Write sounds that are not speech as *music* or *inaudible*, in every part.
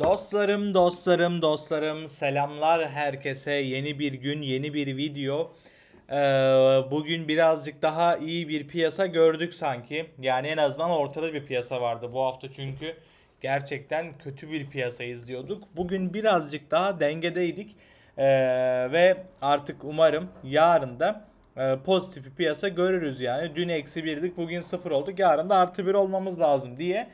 Dostlarım, dostlarım, dostlarım selamlar herkese. Yeni bir gün, yeni bir video. Ee, bugün birazcık daha iyi bir piyasa gördük sanki. Yani en azından ortada bir piyasa vardı bu hafta çünkü gerçekten kötü bir piyasa izliyorduk. Bugün birazcık daha dengedeydik. Ee, ve artık umarım yarın da e, pozitif bir piyasa görürüz yani. Dün eksi birdik, bugün sıfır olduk. Yarın da artı bir olmamız lazım diye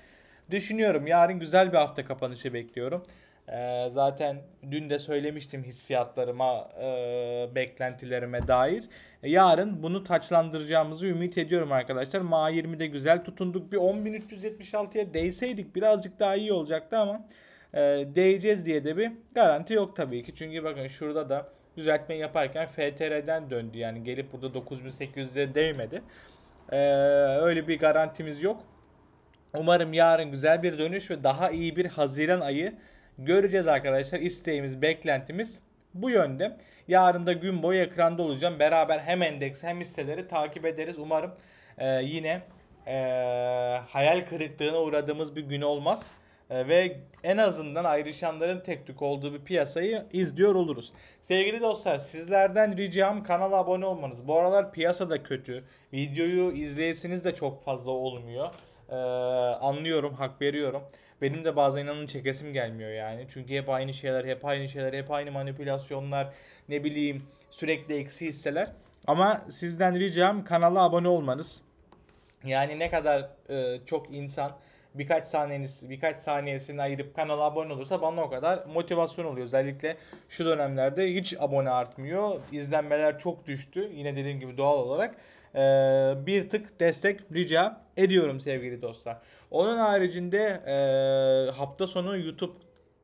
düşünüyorum. Yarın güzel bir hafta kapanışı bekliyorum. E, zaten dün de söylemiştim hissiyatlarıma, e, beklentilerime dair. E, yarın bunu taçlandıracağımızı ümit ediyorum arkadaşlar. Ma 20'de güzel tutunduk. Bir 10.376'ya değseydik birazcık daha iyi olacaktı ama e, değeceğiz diye de bir garanti yok tabii ki. Çünkü bakın şurada da düzeltme yaparken FTR'den döndü. Yani gelip burada 9800'e değmedi. E, öyle bir garantimiz yok. Umarım yarın güzel bir dönüş ve daha iyi bir Haziran ayı göreceğiz arkadaşlar. İsteğimiz, beklentimiz bu yönde. Yarın da gün boyu ekranda olacağım. Beraber hem endeks hem hisseleri takip ederiz. Umarım e, yine e, hayal kırıklığına uğradığımız bir gün olmaz. E, ve en azından ayrışanların tek tük olduğu bir piyasayı izliyor oluruz. Sevgili dostlar sizlerden ricam kanala abone olmanız. Bu aralar piyasada kötü. Videoyu izleyesiniz de çok fazla olmuyor. Ee, anlıyorum, hak veriyorum. Benim de bazen inanın çekesim gelmiyor yani. Çünkü hep aynı şeyler, hep aynı şeyler, hep aynı manipülasyonlar, ne bileyim sürekli eksi hisseler. Ama sizden ricam kanala abone olmanız. Yani ne kadar e, çok insan birkaç saniyesi birkaç saniyesini ayırıp kanala abone olursa bana o kadar motivasyon oluyor. Özellikle şu dönemlerde hiç abone artmıyor. İzlenmeler çok düştü. Yine dediğim gibi doğal olarak ee, bir tık destek rica ediyorum sevgili dostlar. Onun haricinde e, hafta sonu YouTube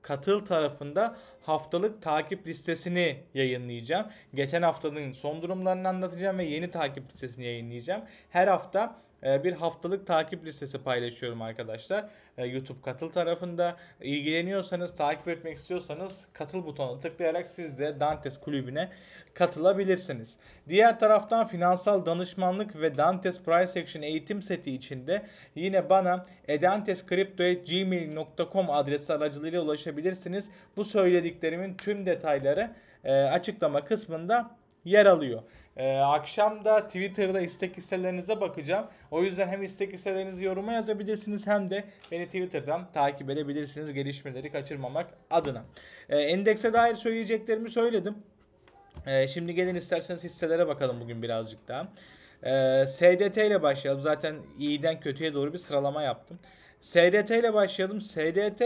katıl tarafında haftalık takip listesini yayınlayacağım. Geçen haftanın son durumlarını anlatacağım ve yeni takip listesini yayınlayacağım. Her hafta ee, bir haftalık takip listesi paylaşıyorum arkadaşlar. Ee, YouTube katıl tarafında. ilgileniyorsanız, takip etmek istiyorsanız katıl butonuna tıklayarak siz de Dantes kulübüne katılabilirsiniz. Diğer taraftan finansal danışmanlık ve Dantes Price Action eğitim seti içinde yine bana edantescrypto.gmail.com adresi aracılığıyla ulaşabilirsiniz. Bu söylediklerimin tüm detayları e, açıklama kısmında yer alıyor. Ee, akşam da Twitter'da istek listelerinize bakacağım. O yüzden hem istek listelerinizi yoruma yazabilirsiniz hem de beni Twitter'dan takip edebilirsiniz gelişmeleri kaçırmamak adına. Ee, endekse dair söyleyeceklerimi söyledim. Ee, şimdi gelin isterseniz hisselere bakalım bugün birazcık daha. Ee, SDT ile başlayalım. Zaten iyiden kötüye doğru bir sıralama yaptım. SDT ile başlayalım. SDT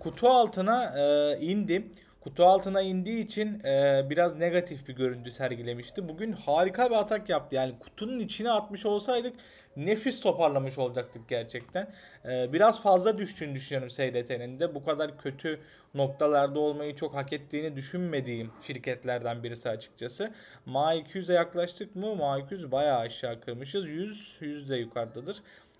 kutu altına e, indi. Kutu altına indiği için e, biraz negatif bir görüntü sergilemişti. Bugün harika bir atak yaptı. Yani kutunun içine atmış olsaydık nefis toparlamış olacaktık gerçekten. E, biraz fazla düştüğünü düşünüyorum SDT'nin de. Bu kadar kötü noktalarda olmayı çok hak ettiğini düşünmediğim şirketlerden birisi açıkçası. MA200'e yaklaştık mı? MA200 bayağı aşağı kırmışız. 100, 100 de yukarıdadır.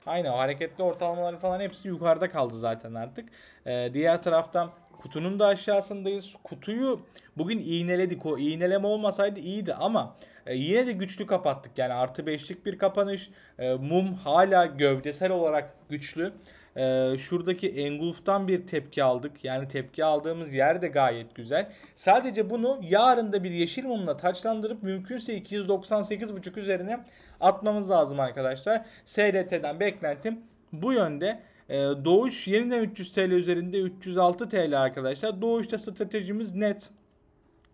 Aynen o hareketli ortalamaları falan hepsi yukarıda kaldı zaten artık. Ee, diğer taraftan kutunun da aşağısındayız. Kutuyu bugün iğneledik. O iğneleme olmasaydı iyiydi ama e, yine de güçlü kapattık. Yani artı beşlik bir kapanış. E, mum hala gövdesel olarak güçlü. E, şuradaki Engulf'tan bir tepki aldık. Yani tepki aldığımız yer de gayet güzel. Sadece bunu yarın da bir yeşil mumla taçlandırıp mümkünse 298.5 üzerine atmamız lazım arkadaşlar. SRT'den beklentim bu yönde. Ee, Doğuş yeniden 300 TL üzerinde 306 TL arkadaşlar. Doğuş'ta stratejimiz net.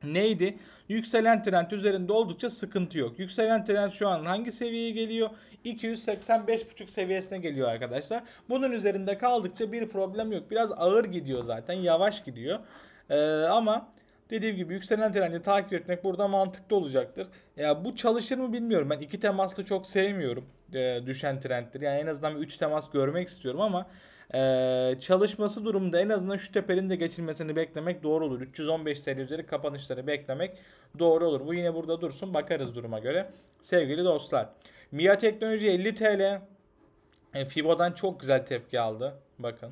Neydi? Yükselen trend üzerinde oldukça sıkıntı yok. Yükselen trend şu an hangi seviyeye geliyor? 285.5 seviyesine geliyor arkadaşlar. Bunun üzerinde kaldıkça bir problem yok. Biraz ağır gidiyor zaten. Yavaş gidiyor. Ee, ama Dediğim gibi yükselen trendi takip etmek burada mantıklı olacaktır. Ya bu çalışır mı bilmiyorum. Ben iki temaslı çok sevmiyorum e, düşen trendleri. Yani en azından 3 temas görmek istiyorum ama e, çalışması durumda en azından şu tepenin de geçilmesini beklemek doğru olur. 315 TL üzeri kapanışları beklemek doğru olur. Bu yine burada dursun bakarız duruma göre. Sevgili dostlar. MIA Teknoloji 50 TL. E, Fibo'dan çok güzel tepki aldı. Bakın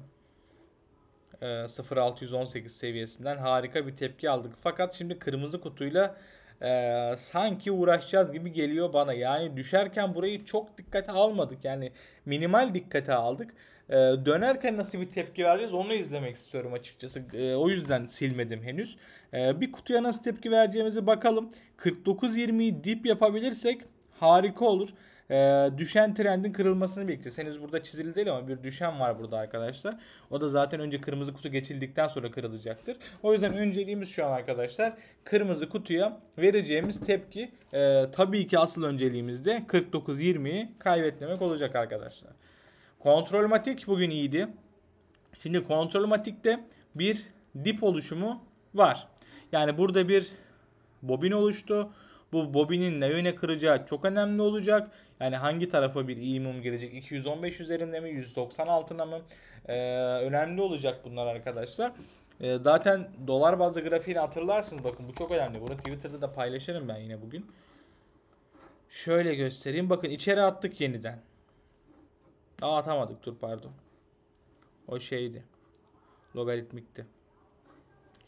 e, 0618 seviyesinden harika bir tepki aldık. Fakat şimdi kırmızı kutuyla e, sanki uğraşacağız gibi geliyor bana. Yani düşerken burayı çok dikkate almadık. Yani minimal dikkate aldık. E, dönerken nasıl bir tepki vereceğiz onu izlemek istiyorum açıkçası. E, o yüzden silmedim henüz. E, bir kutuya nasıl tepki vereceğimizi bakalım. 49 dip yapabilirsek harika olur e, düşen trendin kırılmasını bekleyeceğiz. Henüz burada çizili değil ama bir düşen var burada arkadaşlar. O da zaten önce kırmızı kutu geçildikten sonra kırılacaktır. O yüzden önceliğimiz şu an arkadaşlar kırmızı kutuya vereceğimiz tepki e, tabii ki asıl önceliğimizde 49.20'yi kaybetmemek olacak arkadaşlar. Kontrolmatik bugün iyiydi. Şimdi kontrolmatikte bir dip oluşumu var. Yani burada bir bobin oluştu. Bu Bobby'nin yöne kıracağı çok önemli olacak. Yani hangi tarafa bir iyi mum gelecek? 215 üzerinde mi? 190 altına mı? Ee, önemli olacak bunlar arkadaşlar. Ee, zaten dolar bazlı grafiğini hatırlarsınız. Bakın bu çok önemli. Bunu Twitter'da da paylaşırım ben yine bugün. Şöyle göstereyim. Bakın içeri attık yeniden. Aa atamadık dur pardon. O şeydi. Logaritmikti.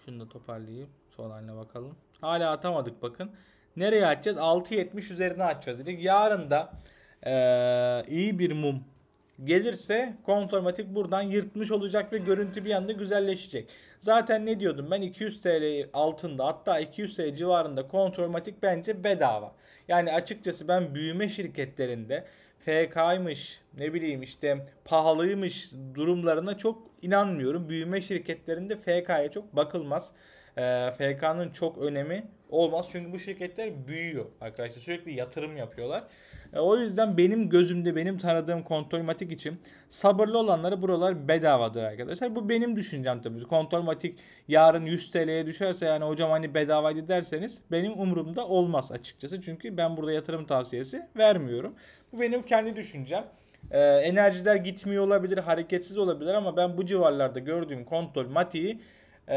Şunu da toparlayayım. Son haline bakalım. Hala atamadık bakın. Nereye açacağız? 6.70 üzerine açacağız dedik. Yarın da ee, iyi bir mum gelirse konformatik buradan yırtmış olacak ve görüntü bir anda güzelleşecek. Zaten ne diyordum ben 200 TL altında hatta 200 TL civarında konformatik bence bedava. Yani açıkçası ben büyüme şirketlerinde FK'ymış ne bileyim işte pahalıymış durumlarına çok inanmıyorum. Büyüme şirketlerinde FK'ya çok bakılmaz e, ee, FK'nın çok önemi olmaz. Çünkü bu şirketler büyüyor arkadaşlar. Sürekli yatırım yapıyorlar. E, o yüzden benim gözümde benim tanıdığım kontrolmatik için sabırlı olanları buralar bedavadır arkadaşlar. Bu benim düşüncem tabii. Kontrolmatik yarın 100 TL'ye düşerse yani hocam hani bedavaydı derseniz benim umurumda olmaz açıkçası. Çünkü ben burada yatırım tavsiyesi vermiyorum. Bu benim kendi düşüncem. E, enerjiler gitmiyor olabilir, hareketsiz olabilir ama ben bu civarlarda gördüğüm Kontrolmatiği e,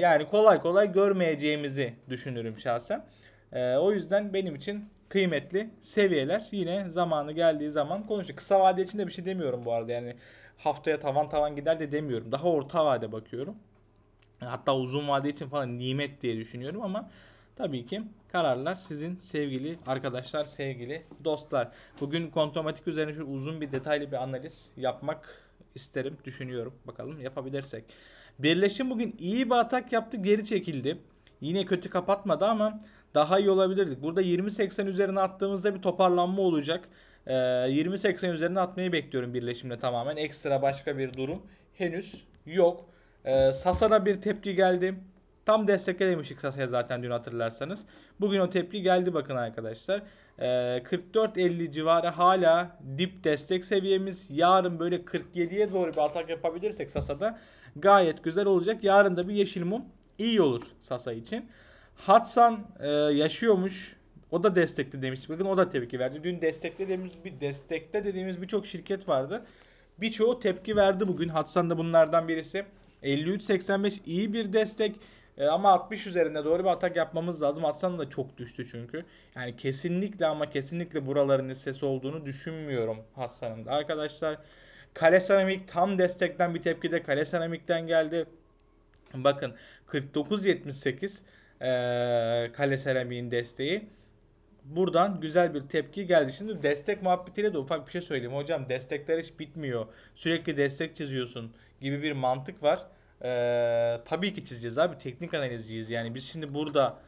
yani kolay kolay görmeyeceğimizi düşünürüm şahsen. E, o yüzden benim için kıymetli seviyeler yine zamanı geldiği zaman konuşacağız. Kısa vade de bir şey demiyorum bu arada yani haftaya tavan tavan gider de demiyorum. Daha orta vade bakıyorum. Hatta uzun vade için falan nimet diye düşünüyorum ama tabii ki kararlar sizin sevgili arkadaşlar, sevgili dostlar. Bugün kontromatik üzerine şu uzun bir detaylı bir analiz yapmak isterim, düşünüyorum. Bakalım yapabilirsek. Birleşim bugün iyi bir atak yaptı geri çekildi. Yine kötü kapatmadı ama daha iyi olabilirdik. Burada 20-80 üzerine attığımızda bir toparlanma olacak. Ee, 20-80 üzerine atmayı bekliyorum birleşimle tamamen. Ekstra başka bir durum henüz yok. Ee, Sasa'da bir tepki geldi. Tam desteklemiştik Sasa'ya zaten dün hatırlarsanız. Bugün o tepki geldi bakın arkadaşlar. Ee, 44-50 civarı hala dip destek seviyemiz. Yarın böyle 47'ye doğru bir atak yapabilirsek Sasa'da gayet güzel olacak. Yarın da bir yeşil mum iyi olur Sasa için. Hatsan e, yaşıyormuş. O da destekli demiş. Bakın o da tepki verdi. Dün destekle dediğimiz bir destekte dediğimiz birçok şirket vardı. Birçoğu tepki verdi bugün. Hatsan da bunlardan birisi. 53.85 iyi bir destek. E, ama 60 üzerinde doğru bir atak yapmamız lazım. Atsan da çok düştü çünkü. Yani kesinlikle ama kesinlikle buraların hissesi olduğunu düşünmüyorum Hassan'ın da. Arkadaşlar Kale Seramik tam destekten bir tepkide Kale Seramik'ten geldi. Bakın 49.78 e, Kale Seramik'in desteği. Buradan güzel bir tepki geldi. Şimdi destek muhabbetiyle de ufak bir şey söyleyeyim. Hocam destekler hiç bitmiyor. Sürekli destek çiziyorsun gibi bir mantık var. Ee, tabii ki çizeceğiz abi. Teknik analizciyiz. Yani biz şimdi burada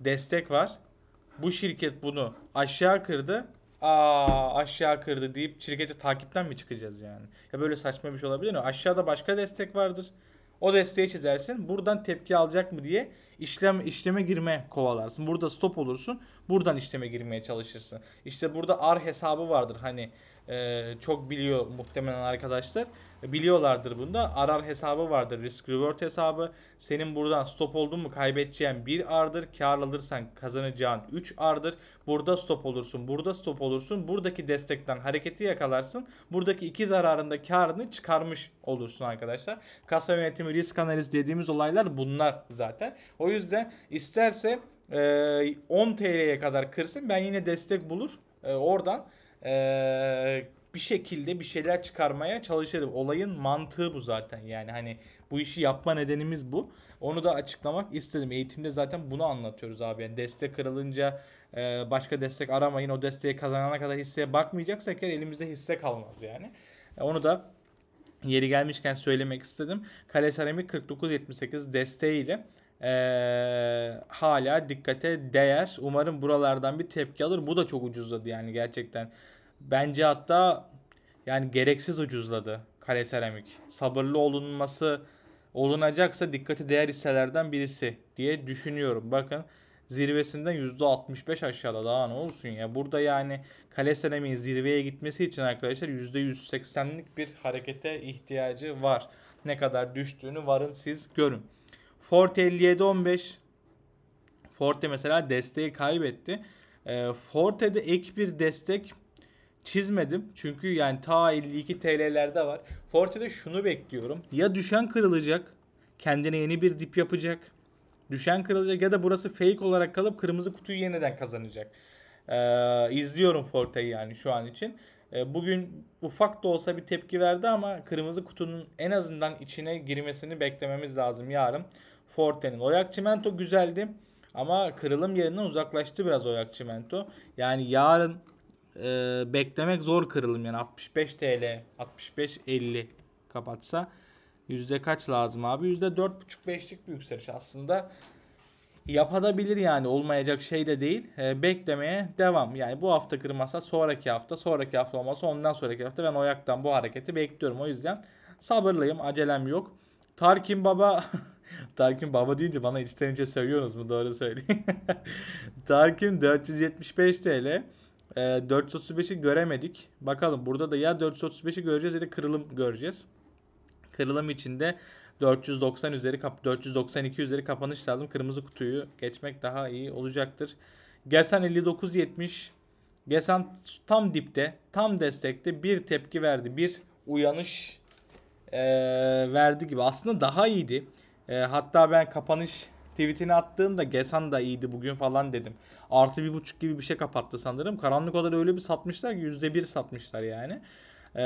destek var. Bu şirket bunu aşağı kırdı aa aşağı kırdı deyip şirkete takipten mi çıkacağız yani? Ya böyle saçma bir şey olabilir mi? Aşağıda başka destek vardır. O desteği çizersin. Buradan tepki alacak mı diye işlem işleme girme kovalarsın. Burada stop olursun. Buradan işleme girmeye çalışırsın. İşte burada R hesabı vardır. Hani e, çok biliyor muhtemelen arkadaşlar biliyorlardır bunda. Arar hesabı vardır. Risk reward hesabı. Senin buradan stop oldun mu kaybedeceğin 1 ardır Kar alırsan kazanacağın 3 ardır Burada stop olursun. Burada stop olursun. Buradaki destekten hareketi yakalarsın. Buradaki iki zararında karını çıkarmış olursun arkadaşlar. Kasa yönetimi, risk analiz dediğimiz olaylar bunlar zaten. O yüzden isterse 10 e, TL'ye kadar kırsın. Ben yine destek bulur. E, oradan e, bir şekilde bir şeyler çıkarmaya çalışırım. Olayın mantığı bu zaten. Yani hani bu işi yapma nedenimiz bu. Onu da açıklamak istedim. Eğitimde zaten bunu anlatıyoruz abi. Yani destek kırılınca e, başka destek aramayın. O desteği kazanana kadar hisseye bakmayacaksak her elimizde hisse kalmaz yani. E, onu da yeri gelmişken söylemek istedim. Kale Seramik 4978 desteğiyle ee, hala dikkate değer. Umarım buralardan bir tepki alır. Bu da çok ucuzladı yani gerçekten. Bence hatta yani gereksiz ucuzladı Kale Seramik. Sabırlı olunması olunacaksa dikkati değer hisselerden birisi diye düşünüyorum. Bakın zirvesinden %65 aşağıda daha ne olsun ya. Burada yani Kale Seramik'in zirveye gitmesi için arkadaşlar %180'lik bir harekete ihtiyacı var. Ne kadar düştüğünü varın siz görün. Forte 57.15 Forte mesela desteği kaybetti. Ee, Forte'de ek bir destek çizmedim. Çünkü yani ta 52 TL'lerde var. Forte'de şunu bekliyorum. Ya düşen kırılacak. Kendine yeni bir dip yapacak. Düşen kırılacak ya da burası fake olarak kalıp kırmızı kutuyu yeniden kazanacak. Ee, izliyorum Forte'yi yani şu an için. Ee, bugün ufak da olsa bir tepki verdi ama kırmızı kutunun en azından içine girmesini beklememiz lazım yarın. Forte'nin. Oyak Çimento güzeldi ama kırılım yerinden uzaklaştı biraz Oyak Çimento. Yani yarın e, beklemek zor kırılım yani 65 TL 65-50 kapatsa yüzde kaç lazım abi yüzde 4.5-5'lik bir yükseliş aslında yapabilir yani olmayacak şey de değil e, beklemeye devam yani bu hafta kırmasa sonraki hafta sonraki hafta olmasa ondan sonraki hafta ben Oyak'tan bu hareketi bekliyorum o yüzden sabırlıyım acelem yok Tarkin Baba *laughs* Tarkin Baba deyince bana içten içe sövüyorsunuz mu doğru söyleyin *laughs* Tarkin 475 TL e, ee, 435'i göremedik. Bakalım burada da ya 435'i göreceğiz ya da kırılım göreceğiz. Kırılım içinde 490 üzeri 492 üzeri kapanış lazım. Kırmızı kutuyu geçmek daha iyi olacaktır. Gelsen 59.70 Gelsen tam dipte, tam destekte bir tepki verdi. Bir uyanış e, verdi gibi. Aslında daha iyiydi. E, hatta ben kapanış tweetini attığımda Gesan da iyiydi bugün falan dedim. Artı bir buçuk gibi bir şey kapattı sanırım. Karanlık odada öyle bir satmışlar ki yüzde bir satmışlar yani. Ee,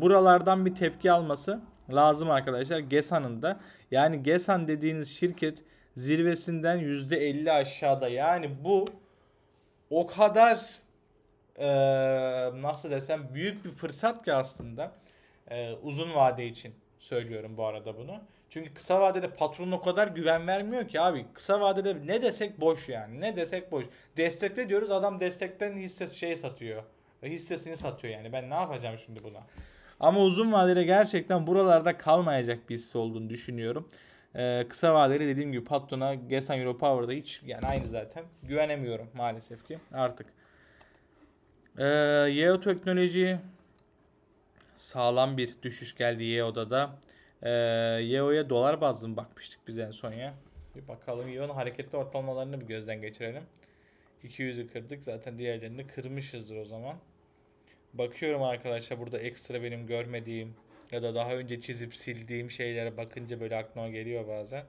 buralardan bir tepki alması lazım arkadaşlar. Gesan'ın da yani Gesan dediğiniz şirket zirvesinden yüzde elli aşağıda. Yani bu o kadar e, nasıl desem büyük bir fırsat ki aslında e, uzun vade için söylüyorum bu arada bunu. Çünkü kısa vadede patron o kadar güven vermiyor ki abi. Kısa vadede ne desek boş yani. Ne desek boş. Destekle diyoruz adam destekten hisse şey satıyor. E, hissesini satıyor yani. Ben ne yapacağım şimdi buna? Ama uzun vadede gerçekten buralarda kalmayacak bir hisse olduğunu düşünüyorum. Ee, kısa vadeli dediğim gibi patrona Gesan Europower'da hiç yani aynı zaten güvenemiyorum maalesef ki artık. Ee, Yeo Teknoloji sağlam bir düşüş geldi Yeo'da da. Ee, Yeo'ya dolar bazlı mı bakmıştık biz en son ya? Bir bakalım Yeo'nun hareketli ortalamalarını bir gözden geçirelim. 200'ü kırdık zaten diğerlerini kırmışızdır o zaman. Bakıyorum arkadaşlar burada ekstra benim görmediğim ya da daha önce çizip sildiğim şeylere bakınca böyle aklıma geliyor bazen.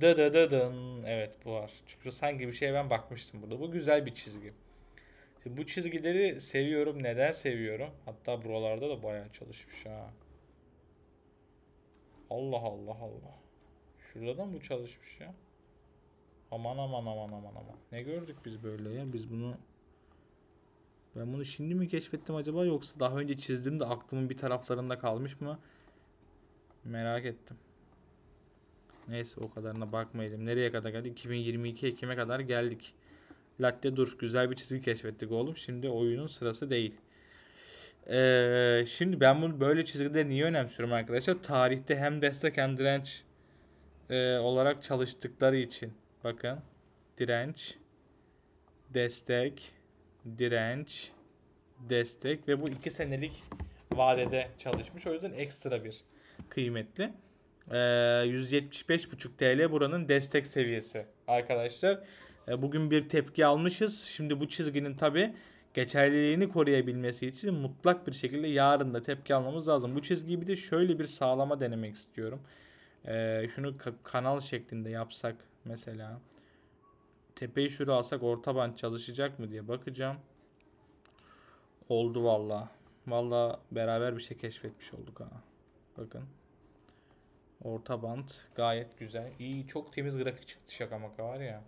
Dı dı dı dın. Evet bu var. Çünkü sanki bir şeye ben bakmıştım burada. Bu güzel bir çizgi. Şimdi bu çizgileri seviyorum. Neden seviyorum? Hatta buralarda da bayağı çalışmış ha. Allah Allah Allah. Şurada da mı çalışmış ya? Aman aman aman aman aman. Ne gördük biz böyle ya? Biz bunu ben bunu şimdi mi keşfettim acaba yoksa daha önce çizdim de aklımın bir taraflarında kalmış mı? Merak ettim. Neyse o kadarına bakmayalım. Nereye kadar geldik? 2022 Ekim'e kadar geldik. Latte dur güzel bir çizgi keşfettik oğlum. Şimdi oyunun sırası değil. Ee, şimdi ben bunu böyle çizgide niye önemsiyorum arkadaşlar? Tarihte hem destek hem direnç e, olarak çalıştıkları için. Bakın direnç, destek, direnç, destek ve bu iki senelik vadede çalışmış. O yüzden ekstra bir kıymetli. Ee, 175,5 TL buranın destek seviyesi arkadaşlar. E, bugün bir tepki almışız. Şimdi bu çizginin tabi geçerliliğini koruyabilmesi için mutlak bir şekilde yarın da tepki almamız lazım. Bu çizgiyi bir de şöyle bir sağlama denemek istiyorum. E, şunu kanal şeklinde yapsak mesela. Tepeyi şuraya alsak orta band çalışacak mı diye bakacağım. Oldu valla. Valla beraber bir şey keşfetmiş olduk ha. Bakın. Orta band gayet güzel. İyi çok temiz grafik çıktı şaka maka var ya.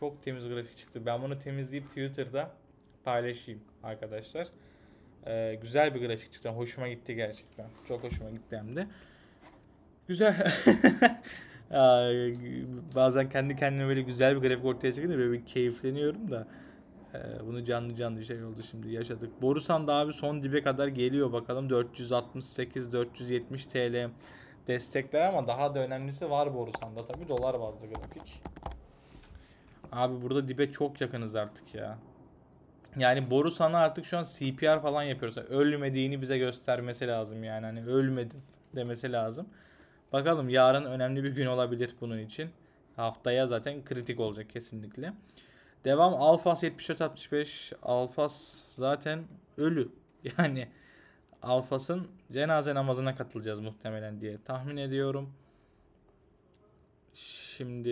Çok temiz grafik çıktı. Ben bunu temizleyip Twitter'da paylaşayım arkadaşlar. Ee, güzel bir grafik çıktı. Hoşuma gitti gerçekten. Çok hoşuma gitti hem de. Güzel. *laughs* Bazen kendi kendime böyle güzel bir grafik ortaya çıkınca böyle bir keyifleniyorum da. Ee, bunu canlı canlı şey oldu şimdi yaşadık. Borusan da abi son dibe kadar geliyor bakalım. 468-470 TL destekler ama daha da önemlisi var Borusan'da tabi dolar bazlı grafik. Abi burada dibe çok yakınız artık ya. Yani boru sana artık şu an CPR falan yapıyorsa ölmediğini bize göstermesi lazım yani. Hani ölmedim demesi lazım. Bakalım yarın önemli bir gün olabilir bunun için. Haftaya zaten kritik olacak kesinlikle. Devam Alfas 74-65. Alfas zaten ölü. *laughs* Yani Alfas'ın cenaze namazına katılacağız muhtemelen diye tahmin ediyorum. Şimdi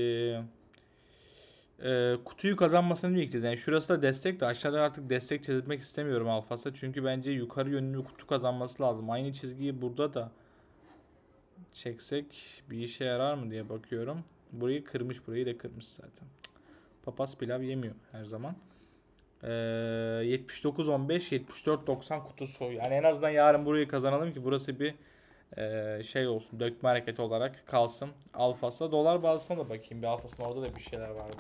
e, kutuyu kazanmasını bekleyeceğiz. Yani şurası da destek de aşağıda artık destek çizmek istemiyorum Alfas'a. Çünkü bence yukarı yönlü kutu kazanması lazım. Aynı çizgiyi burada da çeksek bir işe yarar mı diye bakıyorum. Burayı kırmış burayı da kırmış zaten. Papaz pilav yemiyor her zaman. Ee, 79-15 74-90 kutusu. Yani en azından yarın burayı kazanalım ki burası bir şey olsun dökme hareketi olarak kalsın. Alfas'la dolar bazısına da bakayım. Bir Alfas'ın orada da bir şeyler vardı.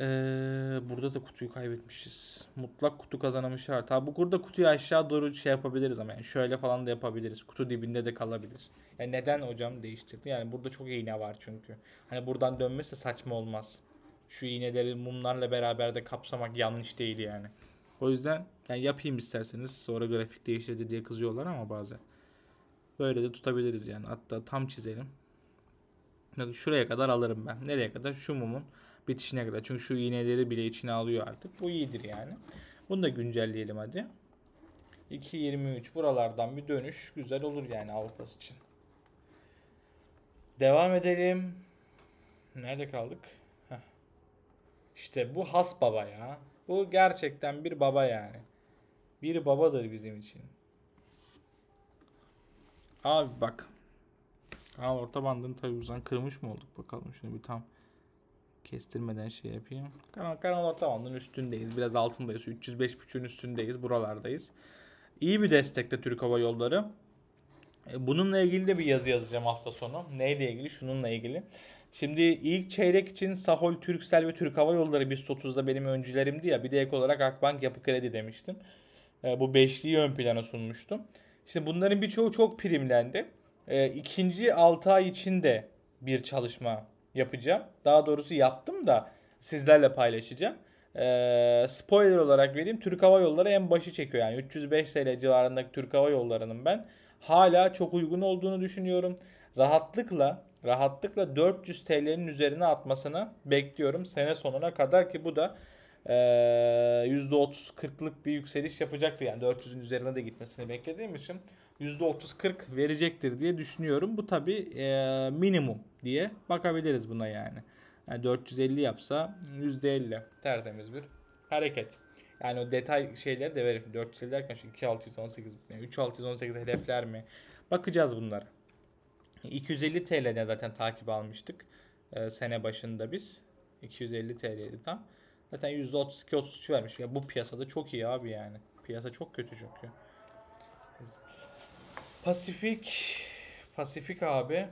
Ee, burada da kutuyu kaybetmişiz. Mutlak kutu kazanımı şart. bu burada kutuyu aşağı doğru şey yapabiliriz ama yani şöyle falan da yapabiliriz. Kutu dibinde de kalabilir. Yani neden hocam değiştirdi? Yani burada çok iğne var çünkü. Hani buradan dönmezse saçma olmaz. Şu iğneleri mumlarla beraber de kapsamak yanlış değil yani. O yüzden yani yapayım isterseniz. Sonra grafik değiştirdi diye kızıyorlar ama bazen. Böyle de tutabiliriz yani. Hatta tam çizelim. Bakın şuraya kadar alırım ben. Nereye kadar? Şu mumun bitişine kadar. Çünkü şu iğneleri bile içine alıyor artık. Bu iyidir yani. Bunu da güncelleyelim hadi. 2.23 buralardan bir dönüş güzel olur yani Avrupa'sı için. Devam edelim. Nerede kaldık? Heh. İşte bu has baba ya. Bu gerçekten bir baba yani. Bir babadır bizim için. Abi bak. Aa orta bandını tabi uzan kırmış mı olduk bakalım şimdi bir tam Kestirmeden şey yapayım. Kanal, kanal ortalamanın üstündeyiz. Biraz altındayız. 305.5'ün üstündeyiz. Buralardayız. İyi bir destekte Türk Hava Yolları. E, bununla ilgili de bir yazı yazacağım hafta sonu. Neyle ilgili? Şununla ilgili. Şimdi ilk çeyrek için Sahol, Türksel ve Türk Hava Yolları biz 30'da benim öncülerimdi ya. Bir de ek olarak Akbank Yapı Kredi demiştim. E, bu beşliği ön plana sunmuştum. Şimdi bunların birçoğu çok primlendi. E, ikinci 6 ay içinde bir çalışma yapacağım. Daha doğrusu yaptım da sizlerle paylaşacağım. Ee, spoiler olarak vereyim. Türk Hava Yolları en başı çekiyor. Yani 305 TL civarındaki Türk Hava Yolları'nın ben hala çok uygun olduğunu düşünüyorum. Rahatlıkla rahatlıkla 400 TL'nin üzerine atmasını bekliyorum sene sonuna kadar ki bu da e, %30-40'lık bir yükseliş yapacaktı. Yani 400'ün üzerine de gitmesini beklediğim için %30-40 verecektir diye düşünüyorum. Bu tabi e, minimum diye bakabiliriz buna yani. yani 450 yapsa %50 tertemiz bir hareket. Yani o detay şeyleri de verir. 450 derken şu 2618, 3618 hedefler mi? Bakacağız bunlara. 250 TL'den zaten takip almıştık. E, sene başında biz. 250 TL'ydi tam. Zaten %32-33 vermiş. Ya bu piyasada çok iyi abi yani. Piyasa çok kötü çünkü. Pasifik Pasifik abi.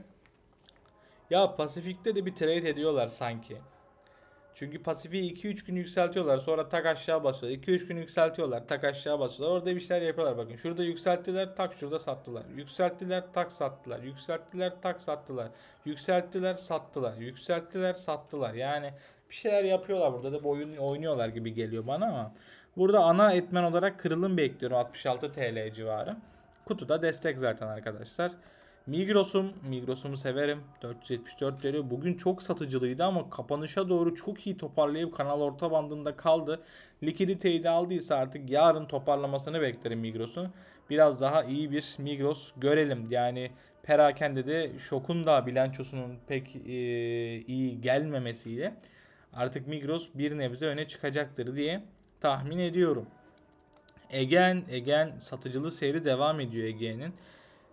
Ya Pasifik'te de bir trade ediyorlar sanki. Çünkü Pasifik'i 2-3 gün yükseltiyorlar. Sonra tak aşağı başlıyorlar. 2-3 gün yükseltiyorlar. Tak aşağı başlıyorlar. Orada bir şeyler yapıyorlar. Bakın şurada yükselttiler. Tak şurada sattılar. Yükselttiler. Tak sattılar. Yükselttiler. Tak sattılar. Yükselttiler. Sattılar. Yükselttiler. Sattılar. Yani bir şeyler yapıyorlar. Burada da bir oyun oynuyorlar gibi geliyor bana ama. Burada ana etmen olarak kırılım bekliyorum. 66 TL civarı. Kutuda destek zaten arkadaşlar. Migros'um. Migros'umu severim. 474 veriyor. Bugün çok satıcılıydı ama kapanışa doğru çok iyi toparlayıp kanal orta bandında kaldı. Likiditeyi de aldıysa artık yarın toparlamasını beklerim Migros'un. Biraz daha iyi bir Migros görelim. Yani perakende de şokun da bilançosunun pek e, iyi gelmemesiyle artık Migros bir nebze öne çıkacaktır diye tahmin ediyorum. Egen, Egen satıcılı seyri devam ediyor Ege'nin.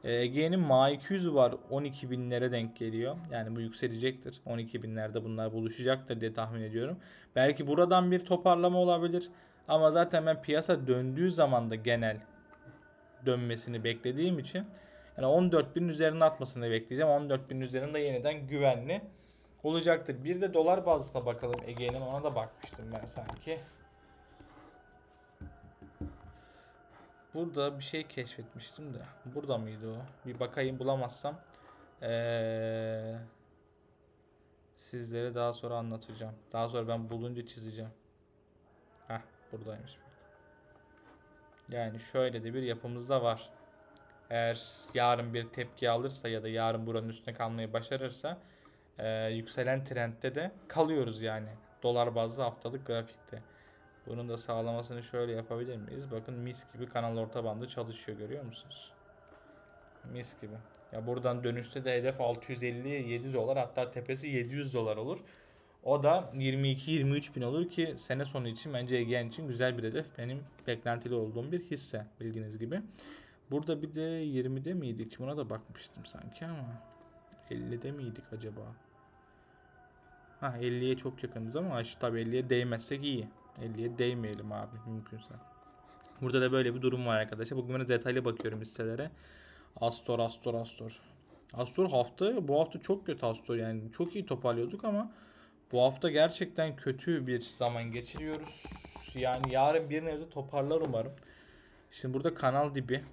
E, Ege'nin MA200 var 12 binlere denk geliyor. Yani bu yükselecektir. 12 binlerde bunlar buluşacaktır diye tahmin ediyorum. Belki buradan bir toparlama olabilir. Ama zaten ben piyasa döndüğü zaman da genel dönmesini beklediğim için yani 14 bin üzerine atmasını bekleyeceğim. 14 bin üzerinde yeniden güvenli olacaktır. Bir de dolar bazısına bakalım Ege'nin ona da bakmıştım ben sanki. Burada bir şey keşfetmiştim de. Burada mıydı o? Bir bakayım bulamazsam. Ee, sizlere daha sonra anlatacağım. Daha sonra ben bulunca çizeceğim. Heh buradaymış. Yani şöyle de bir yapımız da var. Eğer yarın bir tepki alırsa ya da yarın buranın üstüne kalmayı başarırsa e, yükselen trendte de kalıyoruz yani. Dolar bazlı haftalık grafikte. Bunun da sağlamasını şöyle yapabilir miyiz? Bakın mis gibi kanal orta bandı çalışıyor görüyor musunuz? Mis gibi. Ya buradan dönüşte de hedef 650-7 dolar hatta tepesi 700 dolar olur. O da 22-23 bin olur ki sene sonu için bence Egen için güzel bir hedef. Benim beklentili olduğum bir hisse bildiğiniz gibi. Burada bir de 20'de miydik? Buna da bakmıştım sanki ama 50'de miydik acaba? Ha 50'ye çok yakınız ama tabii 50'ye değmezsek iyi. 50'ye değmeyelim abi mümkünse. Burada da böyle bir durum var arkadaşlar. Bugün ben detaylı bakıyorum listelere. Astor, Astor, Astor. Astor hafta, bu hafta çok kötü Astor yani. Çok iyi toparlıyorduk ama bu hafta gerçekten kötü bir zaman geçiriyoruz. Yani yarın bir evde toparlar umarım. Şimdi burada kanal dibi.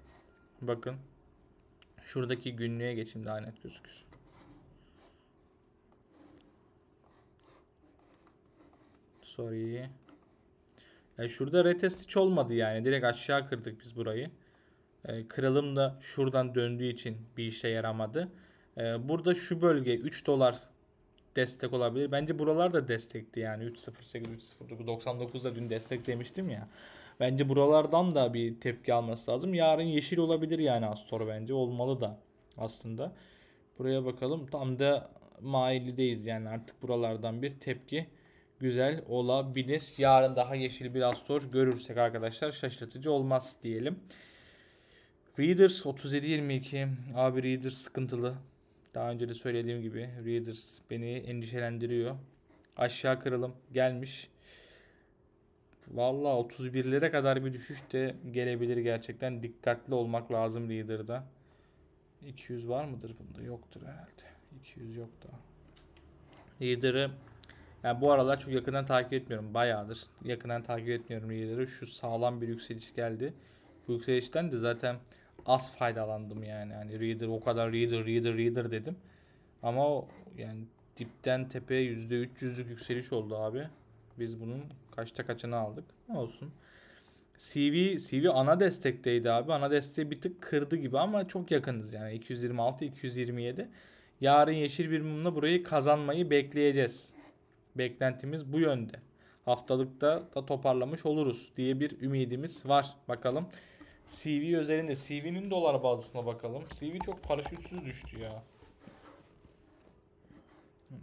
Bakın. Şuradaki günlüğe geçeyim daha net gözükür. Sorry. E şurada retest hiç olmadı yani. Direkt aşağı kırdık biz burayı. E, kırılım da şuradan döndüğü için bir işe yaramadı. E, burada şu bölge 3 dolar destek olabilir. Bence buralar da destekti yani 3.08, 3.09, 99'da dün destek demiştim ya. Bence buralardan da bir tepki alması lazım. Yarın yeşil olabilir yani Astor bence. Olmalı da aslında. Buraya bakalım. Tam da mailideyiz yani artık buralardan bir tepki güzel olabilir. Yarın daha yeşil bir Astor görürsek arkadaşlar şaşırtıcı olmaz diyelim. Readers 37-22. Abi Readers sıkıntılı. Daha önce de söylediğim gibi Readers beni endişelendiriyor. Aşağı kıralım gelmiş. Valla 31'lere kadar bir düşüş de gelebilir gerçekten. Dikkatli olmak lazım Reader'da. 200 var mıdır bunda? Yoktur herhalde. 200 yok da. Reader'ı yani bu aralar çok yakından takip etmiyorum. Bayağıdır yakından takip etmiyorum liderleri. Şu sağlam bir yükseliş geldi. Bu yükselişten de zaten az faydalandım yani. Yani reader o kadar reader reader reader dedim. Ama yani dipten tepeye %300'lük yükseliş oldu abi. Biz bunun kaçta kaçını aldık. Ne olsun. CV, CV ana destekteydi abi. Ana desteği bir tık kırdı gibi ama çok yakınız yani. 226-227. Yarın yeşil bir mumla burayı kazanmayı bekleyeceğiz. Beklentimiz bu yönde. Haftalıkta da toparlamış oluruz diye bir ümidimiz var. Bakalım CV özelinde CV'nin dolar bazısına bakalım. CV çok paraşütsüz düştü ya.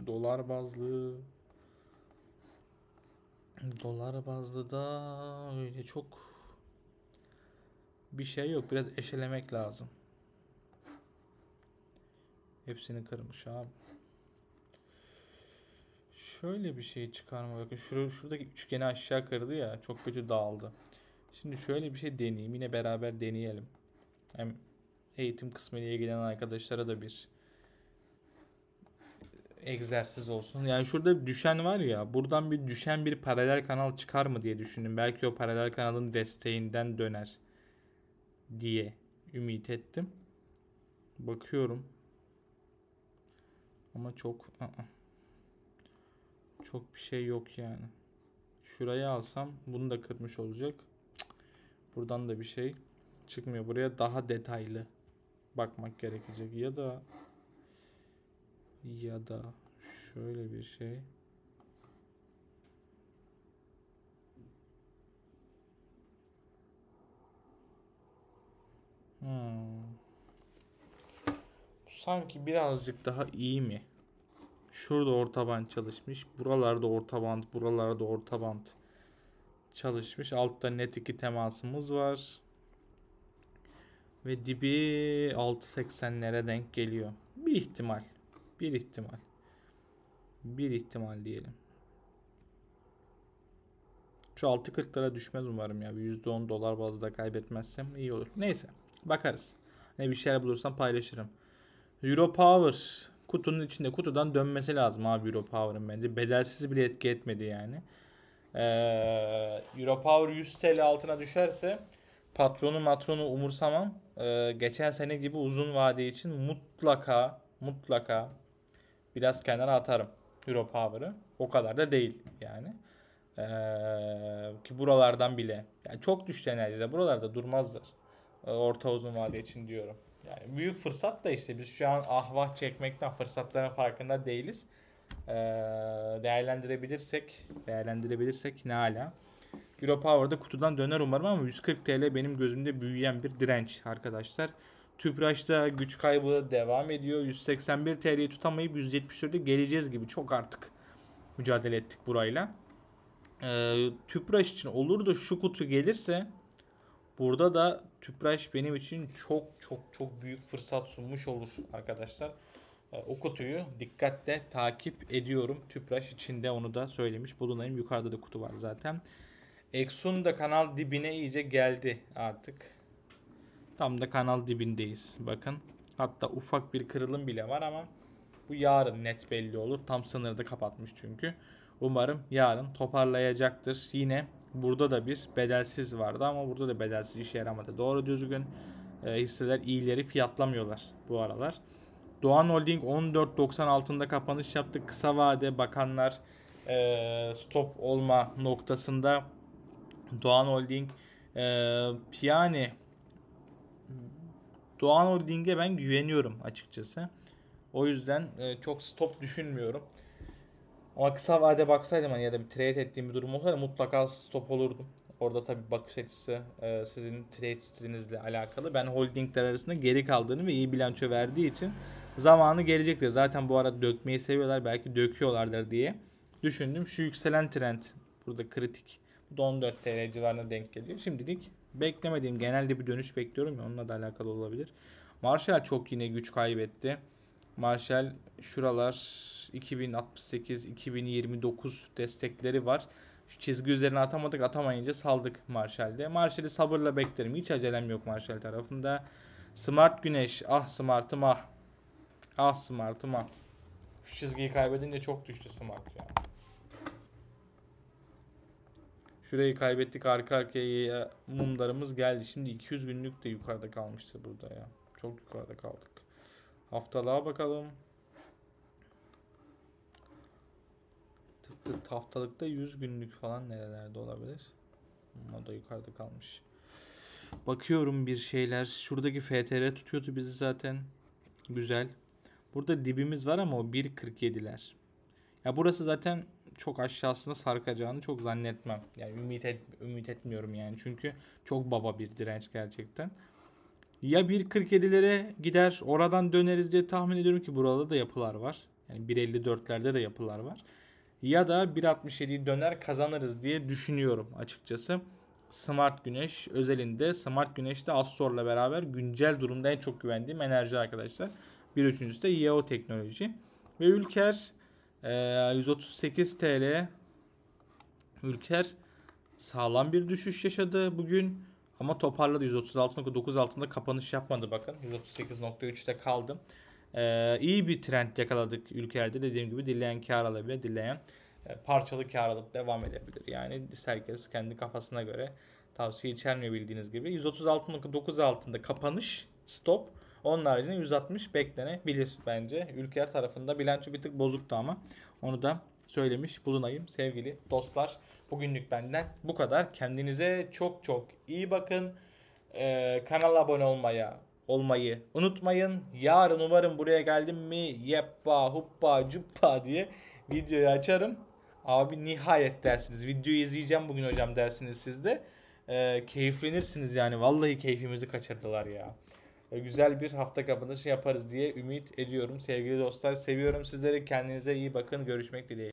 Dolar bazlı Dolar bazlı da öyle çok bir şey yok. Biraz eşelemek lazım. Hepsini kırmış abi. Şöyle bir şey çıkarma. Bakın şur şuradaki üçgeni aşağı kırdı ya. Çok kötü dağıldı. Şimdi şöyle bir şey deneyeyim. Yine beraber deneyelim. Hem eğitim kısmıyla ilgilenen arkadaşlara da bir egzersiz olsun. Yani şurada düşen var ya buradan bir düşen bir paralel kanal çıkar mı diye düşündüm. Belki o paralel kanalın desteğinden döner diye ümit ettim. Bakıyorum. Ama çok... Aa. I-ı çok bir şey yok yani. Şurayı alsam bunu da kırmış olacak. Buradan da bir şey çıkmıyor. Buraya daha detaylı bakmak gerekecek. Ya da ya da şöyle bir şey. Hmm. Sanki birazcık daha iyi mi? Şurada orta band çalışmış. Buralarda orta band, buralarda orta band çalışmış. Altta net iki temasımız var. Ve dibi 6.80'lere denk geliyor. Bir ihtimal. Bir ihtimal. Bir ihtimal diyelim. Şu 6.40'lara düşmez umarım ya. %10 dolar bazda kaybetmezsem iyi olur. Neyse bakarız. Ne bir şeyler bulursam paylaşırım. Euro Power kutunun içinde kutudan dönmesi lazım abi Europower'ın bence. Bedelsiz bile etki etmedi yani. Ee, Europower 100 TL altına düşerse patronu matronu umursamam. Ee, geçen sene gibi uzun vade için mutlaka mutlaka biraz kenara atarım Europower'ı. O kadar da değil yani. Ee, ki buralardan bile. Yani çok düştü enerjide. Buralarda durmazlar. Ee, orta uzun vade için diyorum. Yani büyük fırsat da işte biz şu an ahvah çekmekten fırsatların farkında değiliz. Ee, değerlendirebilirsek değerlendirebilirsek ne hala. Europower'da kutudan döner umarım ama 140 TL benim gözümde büyüyen bir direnç arkadaşlar. Tüpraş'ta güç kaybı devam ediyor. 181 TL'yi tutamayıp 174'e geleceğiz gibi çok artık mücadele ettik burayla. Ee, Tüpraş için olur da şu kutu gelirse burada da tüpraş benim için çok çok çok büyük fırsat sunmuş olur arkadaşlar. Ee, o kutuyu dikkatle takip ediyorum. Tüpraş içinde onu da söylemiş bulunayım. Yukarıda da kutu var zaten. Exxon da kanal dibine iyice geldi artık. Tam da kanal dibindeyiz. Bakın. Hatta ufak bir kırılım bile var ama bu yarın net belli olur. Tam sınırda kapatmış çünkü. Umarım yarın toparlayacaktır. Yine Burada da bir bedelsiz vardı ama burada da bedelsiz işe yaramadı. Doğru düzgün e, hisseler iyileri fiyatlamıyorlar bu aralar. Doğan Holding 14.90 altında kapanış yaptı. Kısa vade bakanlar e, stop olma noktasında Doğan Holding e, yani Doğan Holding'e ben güveniyorum açıkçası. O yüzden e, çok stop düşünmüyorum. Ama kısa vade baksaydım hani ya da bir trade ettiğim bir durum olsaydı mutlaka stop olurdum. Orada tabii bakış açısı e, sizin trade stilinizle alakalı. Ben holdingler arasında geri kaldığını ve iyi bilanço verdiği için zamanı gelecektir. Zaten bu arada dökmeyi seviyorlar belki döküyorlardır diye düşündüm. Şu yükselen trend burada kritik. Bu da 14 TL civarına denk geliyor. Şimdilik beklemediğim genelde bir dönüş bekliyorum ya onunla da alakalı olabilir. Marshall çok yine güç kaybetti. Marshall şuralar 2068-2029 destekleri var. Şu çizgi üzerine atamadık atamayınca saldık Marshall'de. Marshall'i sabırla beklerim. Hiç acelem yok Marshall tarafında. Smart Güneş. Ah Smart'ım ah. Ah Smart'ım ah. Şu çizgiyi kaybedince çok düştü Smart ya. Şurayı kaybettik arka arkaya mumlarımız geldi. Şimdi 200 günlük de yukarıda kalmıştı burada ya. Çok yukarıda kaldık. Haftalığa bakalım. Tıt tıt haftalıkta 100 günlük falan nerelerde olabilir? O da yukarıda kalmış. Bakıyorum bir şeyler. Şuradaki FTR tutuyordu bizi zaten. Güzel. Burada dibimiz var ama o 1.47'ler. Ya burası zaten çok aşağısına sarkacağını çok zannetmem. Yani ümit, et, ümit etmiyorum yani. Çünkü çok baba bir direnç gerçekten. Ya 1.47'lere gider oradan döneriz diye tahmin ediyorum ki burada da yapılar var. Yani 1.54'lerde de yapılar var. Ya da 1.67'yi döner kazanırız diye düşünüyorum açıkçası. Smart Güneş özelinde Smart Güneş'te Astor'la beraber güncel durumda en çok güvendiğim enerji arkadaşlar. Bir üçüncüsü de Yeo Teknoloji. Ve Ülker 138 e, TL Ülker sağlam bir düşüş yaşadı bugün. Ama toparladı 136.9 altında kapanış yapmadı bakın. 138.3'te kaldı. Ee, iyi bir trend yakaladık ülkelerde. Dediğim gibi dileyen kar alabilir, dileyen e, parçalı kar alıp devam edebilir. Yani herkes kendi kafasına göre tavsiye içermiyor bildiğiniz gibi. 136.9 altında kapanış, stop. Onun haricinde 160 beklenebilir bence. Ülker tarafında bilanço bir tık bozuktu ama onu da söylemiş bulunayım sevgili dostlar. Bugünlük benden bu kadar. Kendinize çok çok iyi bakın. Ee, kanala abone olmaya olmayı unutmayın. Yarın umarım buraya geldim mi yeppa huppa cuppa diye videoyu açarım. Abi nihayet dersiniz. Videoyu izleyeceğim bugün hocam dersiniz siz de. Ee, keyiflenirsiniz yani. Vallahi keyfimizi kaçırdılar ya ee, güzel bir hafta kapanışı şey yaparız diye ümit ediyorum. Sevgili dostlar seviyorum sizleri. Kendinize iyi bakın. Görüşmek dileğiyle.